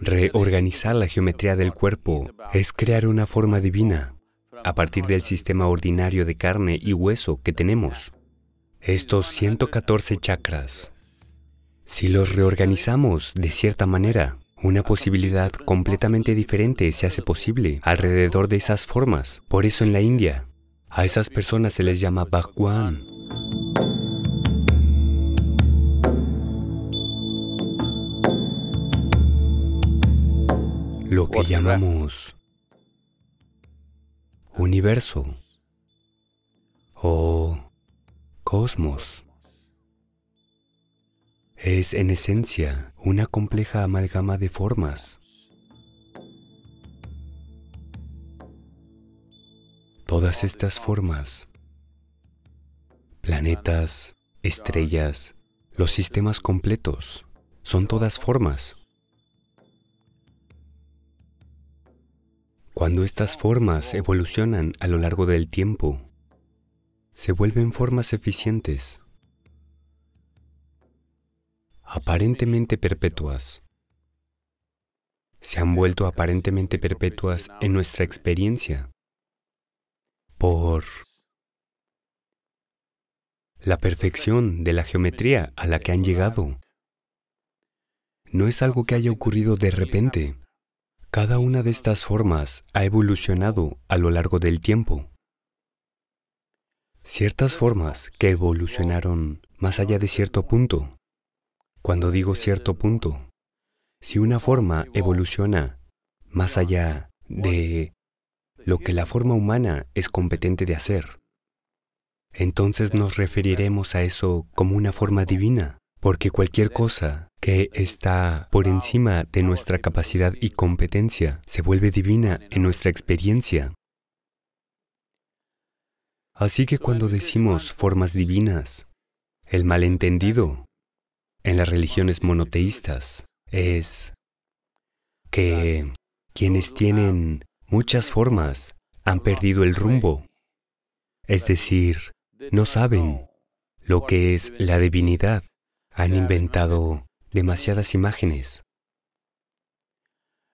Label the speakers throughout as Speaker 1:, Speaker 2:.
Speaker 1: Reorganizar la geometría del cuerpo es crear una forma divina a partir del sistema ordinario de carne y hueso que tenemos. Estos 114 chakras, si los reorganizamos de cierta manera, una posibilidad completamente diferente se hace posible alrededor de esas formas. Por eso en la India, a esas personas se les llama Bhagwan. lo que llamamos universo o cosmos. Es en esencia una compleja amalgama de formas. Todas estas formas, planetas, estrellas, los sistemas completos, son todas formas. Cuando estas formas evolucionan a lo largo del tiempo, se vuelven formas eficientes, aparentemente perpetuas. Se han vuelto aparentemente perpetuas en nuestra experiencia por la perfección de la geometría a la que han llegado. No es algo que haya ocurrido de repente. Cada una de estas formas ha evolucionado a lo largo del tiempo. Ciertas formas que evolucionaron más allá de cierto punto. Cuando digo cierto punto, si una forma evoluciona más allá de lo que la forma humana es competente de hacer, entonces nos referiremos a eso como una forma divina, porque cualquier cosa que está por encima de nuestra capacidad y competencia, se vuelve divina en nuestra experiencia. Así que cuando decimos formas divinas, el malentendido en las religiones monoteístas es que quienes tienen muchas formas han perdido el rumbo, es decir, no saben lo que es la divinidad, han inventado demasiadas imágenes.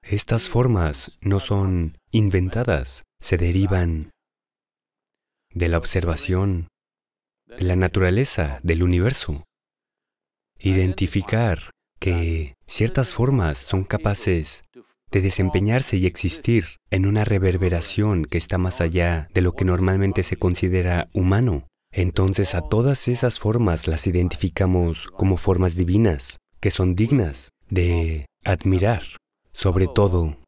Speaker 1: Estas formas no son inventadas, se derivan de la observación, de la naturaleza, del universo. Identificar que ciertas formas son capaces de desempeñarse y existir en una reverberación que está más allá de lo que normalmente se considera humano. Entonces a todas esas formas las identificamos como formas divinas que son dignas de admirar. Sobre todo,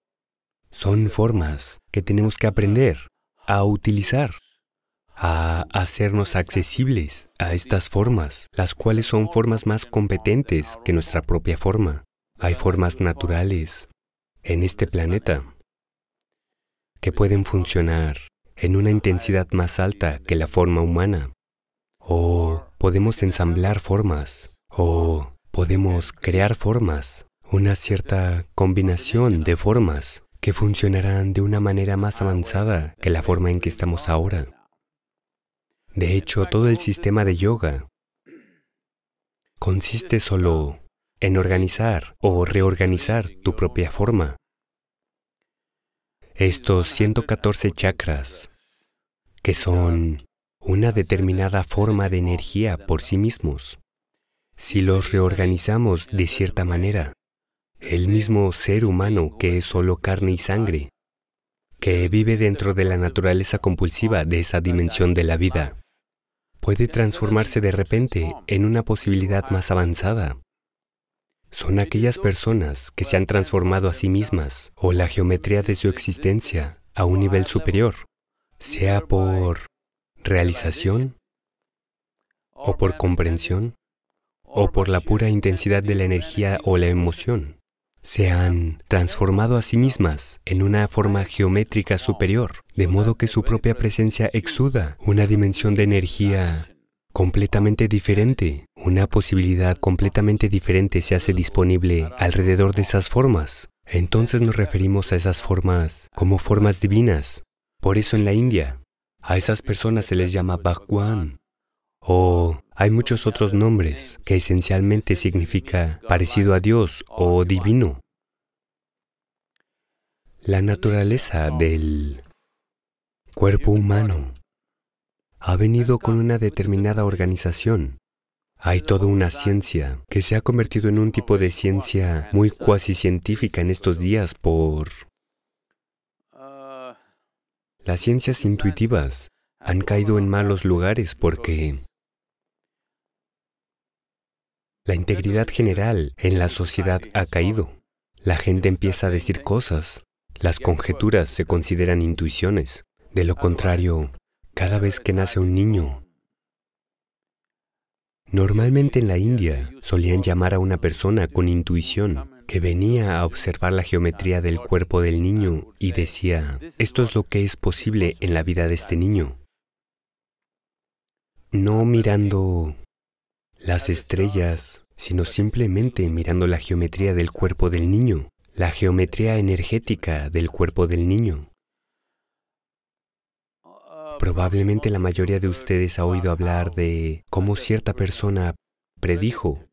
Speaker 1: son formas que tenemos que aprender a utilizar, a hacernos accesibles a estas formas, las cuales son formas más competentes que nuestra propia forma. Hay formas naturales en este planeta que pueden funcionar en una intensidad más alta que la forma humana. O podemos ensamblar formas, o podemos crear formas, una cierta combinación de formas que funcionarán de una manera más avanzada que la forma en que estamos ahora. De hecho, todo el sistema de yoga consiste solo en organizar o reorganizar tu propia forma. Estos 114 chakras, que son una determinada forma de energía por sí mismos, si los reorganizamos de cierta manera, el mismo ser humano que es solo carne y sangre, que vive dentro de la naturaleza compulsiva de esa dimensión de la vida, puede transformarse de repente en una posibilidad más avanzada. Son aquellas personas que se han transformado a sí mismas o la geometría de su existencia a un nivel superior, sea por realización o por comprensión o por la pura intensidad de la energía o la emoción. Se han transformado a sí mismas en una forma geométrica superior, de modo que su propia presencia exuda una dimensión de energía completamente diferente. Una posibilidad completamente diferente se hace disponible alrededor de esas formas. Entonces nos referimos a esas formas como formas divinas. Por eso en la India, a esas personas se les llama Bhagwan, o hay muchos otros nombres que esencialmente significa parecido a Dios o divino. La naturaleza del cuerpo humano ha venido con una determinada organización. Hay toda una ciencia que se ha convertido en un tipo de ciencia muy cuasi científica en estos días por... Las ciencias intuitivas han caído en malos lugares porque la integridad general en la sociedad ha caído. La gente empieza a decir cosas. Las conjeturas se consideran intuiciones. De lo contrario, cada vez que nace un niño, normalmente en la India solían llamar a una persona con intuición que venía a observar la geometría del cuerpo del niño y decía, esto es lo que es posible en la vida de este niño. No mirando las estrellas, sino simplemente mirando la geometría del cuerpo del niño, la geometría energética del cuerpo del niño. Probablemente la mayoría de ustedes ha oído hablar de cómo cierta persona predijo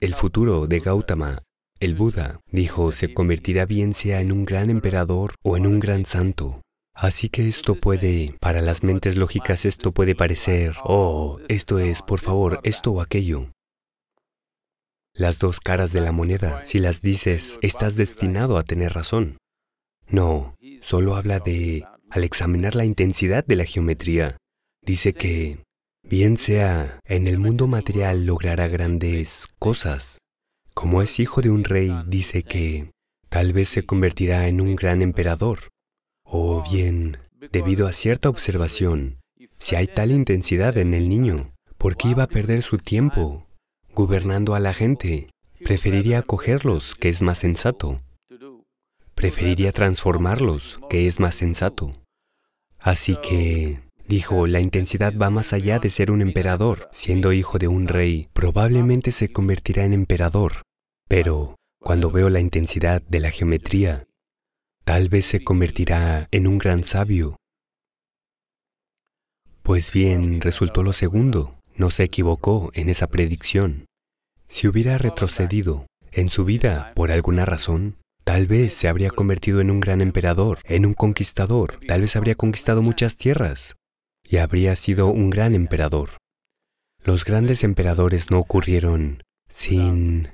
Speaker 1: el futuro de Gautama, el Buda. Dijo, se convertirá bien sea en un gran emperador o en un gran santo. Así que esto puede, para las mentes lógicas esto puede parecer, oh, esto es, por favor, esto o aquello. Las dos caras de la moneda, si las dices, estás destinado a tener razón. No, solo habla de, al examinar la intensidad de la geometría, dice que, bien sea, en el mundo material logrará grandes cosas. Como es hijo de un rey, dice que tal vez se convertirá en un gran emperador. O bien, debido a cierta observación, si hay tal intensidad en el niño, ¿por qué iba a perder su tiempo gobernando a la gente? Preferiría acogerlos, que es más sensato. Preferiría transformarlos, que es más sensato. Así que, dijo, la intensidad va más allá de ser un emperador. Siendo hijo de un rey, probablemente se convertirá en emperador. Pero, cuando veo la intensidad de la geometría, Tal vez se convertirá en un gran sabio. Pues bien, resultó lo segundo. No se equivocó en esa predicción. Si hubiera retrocedido en su vida por alguna razón, tal vez se habría convertido en un gran emperador, en un conquistador, tal vez habría conquistado muchas tierras y habría sido un gran emperador. Los grandes emperadores no ocurrieron sin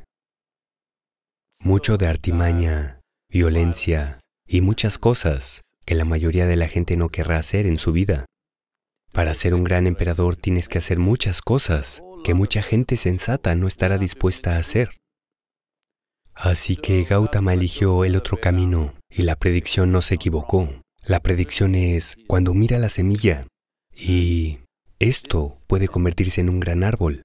Speaker 1: mucho de artimaña, violencia, y muchas cosas que la mayoría de la gente no querrá hacer en su vida. Para ser un gran emperador tienes que hacer muchas cosas que mucha gente sensata no estará dispuesta a hacer. Así que Gautama eligió el otro camino y la predicción no se equivocó. La predicción es cuando mira la semilla y esto puede convertirse en un gran árbol.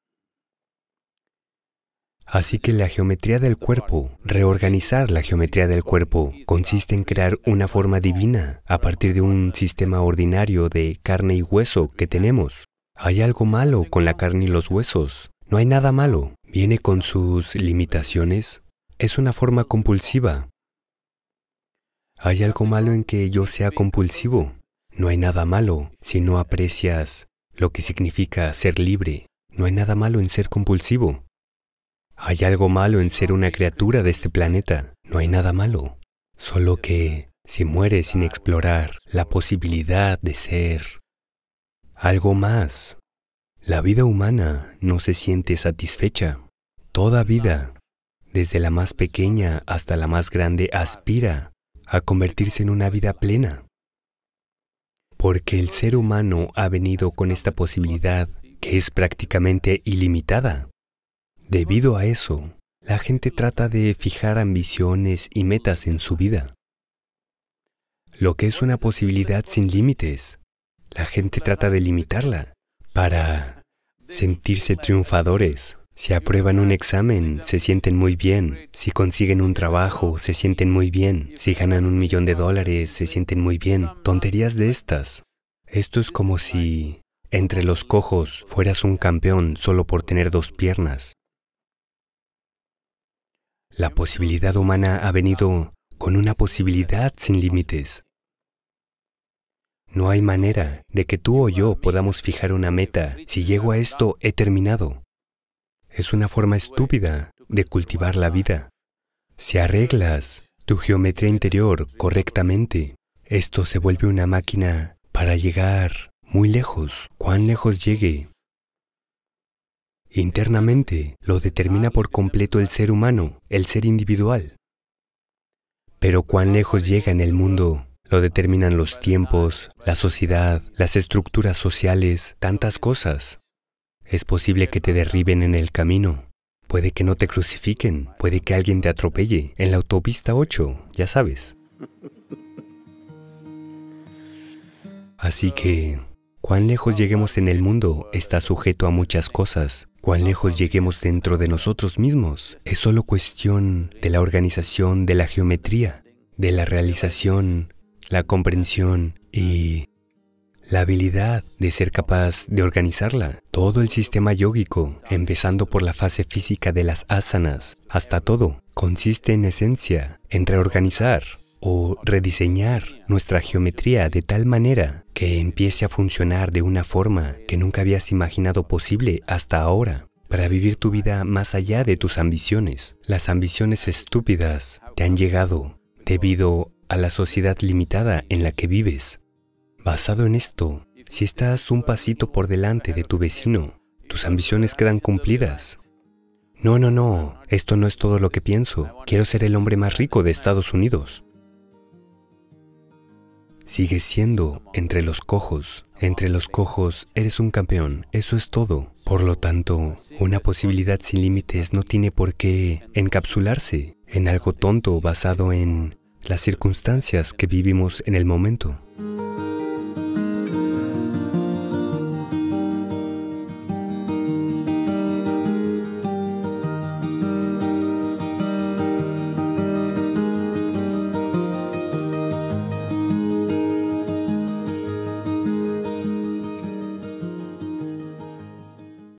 Speaker 1: Así que la geometría del cuerpo, reorganizar la geometría del cuerpo, consiste en crear una forma divina a partir de un sistema ordinario de carne y hueso que tenemos. Hay algo malo con la carne y los huesos. No hay nada malo. Viene con sus limitaciones. Es una forma compulsiva. Hay algo malo en que yo sea compulsivo. No hay nada malo si no aprecias lo que significa ser libre. No hay nada malo en ser compulsivo. Hay algo malo en ser una criatura de este planeta. No hay nada malo. Solo que si muere sin explorar la posibilidad de ser algo más, la vida humana no se siente satisfecha. Toda vida, desde la más pequeña hasta la más grande, aspira a convertirse en una vida plena. Porque el ser humano ha venido con esta posibilidad que es prácticamente ilimitada. Debido a eso, la gente trata de fijar ambiciones y metas en su vida, lo que es una posibilidad sin límites. La gente trata de limitarla para sentirse triunfadores. Si aprueban un examen, se sienten muy bien. Si consiguen un trabajo, se sienten muy bien. Si ganan un millón de dólares, se sienten muy bien. Tonterías de estas. Esto es como si, entre los cojos, fueras un campeón solo por tener dos piernas. La posibilidad humana ha venido con una posibilidad sin límites. No hay manera de que tú o yo podamos fijar una meta. Si llego a esto, he terminado. Es una forma estúpida de cultivar la vida. Si arreglas tu geometría interior correctamente, esto se vuelve una máquina para llegar muy lejos. Cuán lejos llegue, Internamente lo determina por completo el ser humano, el ser individual. Pero cuán lejos llega en el mundo lo determinan los tiempos, la sociedad, las estructuras sociales, tantas cosas. Es posible que te derriben en el camino. Puede que no te crucifiquen. Puede que alguien te atropelle. En la autopista 8, ya sabes. Así que, cuán lejos lleguemos en el mundo está sujeto a muchas cosas, Cuán lejos lleguemos dentro de nosotros mismos es solo cuestión de la organización de la geometría, de la realización, la comprensión y la habilidad de ser capaz de organizarla. Todo el sistema yógico, empezando por la fase física de las asanas hasta todo, consiste en esencia en reorganizar o rediseñar nuestra geometría de tal manera que empiece a funcionar de una forma que nunca habías imaginado posible hasta ahora para vivir tu vida más allá de tus ambiciones. Las ambiciones estúpidas te han llegado debido a la sociedad limitada en la que vives. Basado en esto, si estás un pasito por delante de tu vecino, tus ambiciones quedan cumplidas. No, no, no, esto no es todo lo que pienso. Quiero ser el hombre más rico de Estados Unidos. Sigue siendo entre los cojos. Entre los cojos eres un campeón, eso es todo. Por lo tanto, una posibilidad sin límites no tiene por qué encapsularse en algo tonto basado en las circunstancias que vivimos en el momento.